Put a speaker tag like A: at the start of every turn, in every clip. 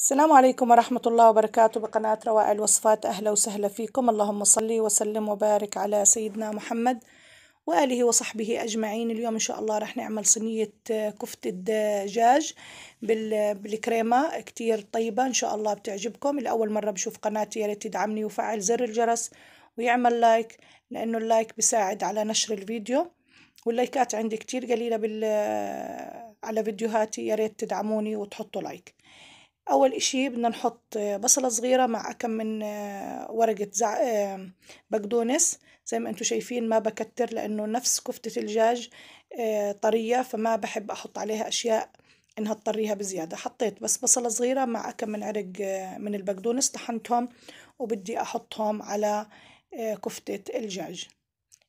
A: السلام عليكم ورحمة الله وبركاته بقناة روائع الوصفات أهلا وسهلا فيكم اللهم صلي وسلم وبارك على سيدنا محمد وآله وصحبه أجمعين اليوم إن شاء الله رح نعمل صينية كفتة دجاج بالكريمة كتير طيبة إن شاء الله بتعجبكم لأول مرة بشوف قناتي يا ريت تدعمني وفعل زر الجرس ويعمل لايك لأنه اللايك بيساعد على نشر الفيديو واللايكات عندي كتير قليلة بال على فيديوهاتي يا ريت تدعموني وتحطوا لايك أول إشي بدنا نحط بصلة صغيرة مع كم من آه، ورقة زع... بقدونس زي ما أنتم شايفين ما بكتر لأنه نفس كفتة الجاج آه، طرية فما بحب أحط عليها أشياء إنها تطريها بزيادة حطيت بس بصلة صغيرة مع كم من عرق آه، من البقدونس طحنتهم وبدي أحطهم على كفتة الجاج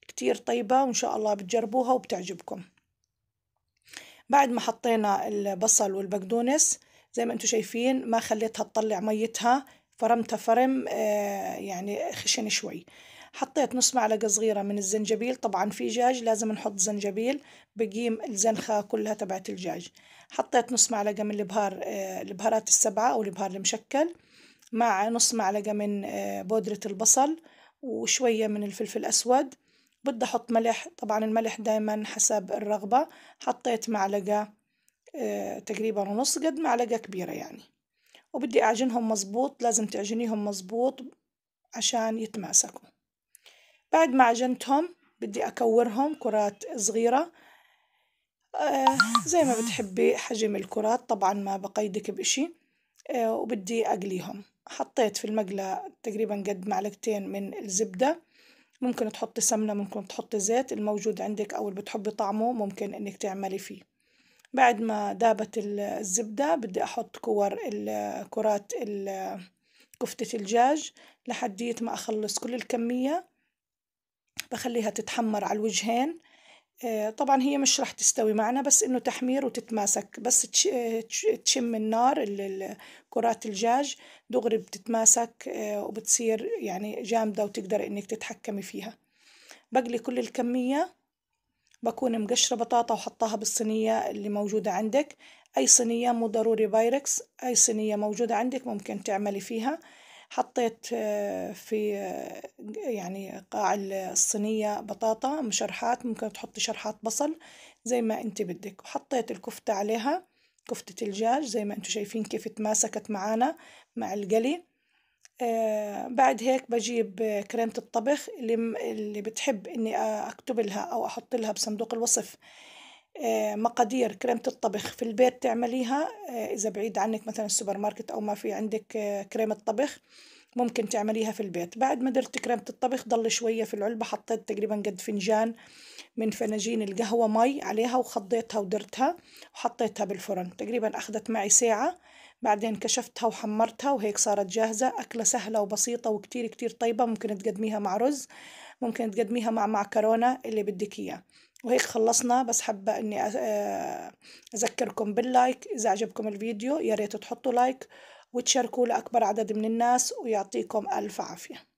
A: كتير طيبة وإن شاء الله بتجربوها وبتعجبكم بعد ما حطينا البصل والبقدونس زي ما انتم شايفين ما خليتها تطلع ميتها فرمتها فرم آه، يعني خشن شوي حطيت نص معلقة صغيرة من الزنجبيل طبعا في دجاج لازم نحط زنجبيل بقيم الزنخة كلها تبعت الدجاج حطيت نص معلقة من البهار آه، البهارات السبعة أو البهار المشكل مع نص معلقة من آه، بودرة البصل وشوية من الفلفل الأسود بدي أحط ملح طبعا الملح دايما حسب الرغبة حطيت معلقة آه، تقريبا ونص قد معلقة كبيرة يعني وبدي أعجنهم مظبوط لازم تعجنيهم مظبوط عشان يتماسكوا بعد ما عجنتهم بدي أكورهم كرات صغيرة آه، زي ما بتحبي حجم الكرات طبعا ما بقيدك بإشي آه، وبدي أقليهم حطيت في المقلة تقريبا قد معلقتين من الزبدة ممكن تحطي سمنة ممكن تحطي زيت الموجود عندك أو اللي بتحبي طعمه ممكن إنك تعملي فيه بعد ما دابت الزبدة بدي أحط كور كرات كفتة الدجاج لحديت ما أخلص كل الكمية بخليها تتحمر على الوجهين آه، طبعا هي مش رح تستوي معنا بس انه تحمير وتتماسك بس تشم النار كرات الدجاج دغري بتتماسك آه، وبتصير يعني جامدة وتقدر انك تتحكمي فيها بقلي كل الكمية بكون مقشرة بطاطا وحطاها بالصينية اللي موجودة عندك أي صينية مو ضروري بايركس أي صينية موجودة عندك ممكن تعملي فيها حطيت آه، في آه، يعني قاع الصينية بطاطا مشرحات ممكن تحطي شرحات بصل زي ما انت بدك وحطيت الكفتة عليها كفتة الجاج زي ما أنتوا شايفين كيف تماسكت معانا مع القلي آه، بعد هيك بجيب كريمة الطبخ اللي, اللي بتحب إني أكتب لها أو أحط لها بصندوق الوصف آه، مقادير كريمة الطبخ في البيت تعمليها آه، إذا بعيد عنك مثلا السوبر ماركت أو ما في عندك كريمة طبخ ممكن تعمليها في البيت بعد ما درت كريمة الطبخ ضل شوية في العلبة حطيت تقريبا قد فنجان من فناجين القهوة مي عليها وخضيتها ودرتها وحطيتها بالفرن تقريبا أخذت معي ساعة بعدين كشفتها وحمرتها وهيك صارت جاهزة أكلة سهلة وبسيطة وكتير كتير طيبة ممكن تقدميها مع رز ممكن تقدميها مع معكرونة اللي بدك إياه وهيك خلصنا بس حابة إني آه، أذكركم باللايك إذا عجبكم الفيديو يا ريت تحطوا لايك وتشاركوه لأكبر عدد من الناس ويعطيكم ألف عافية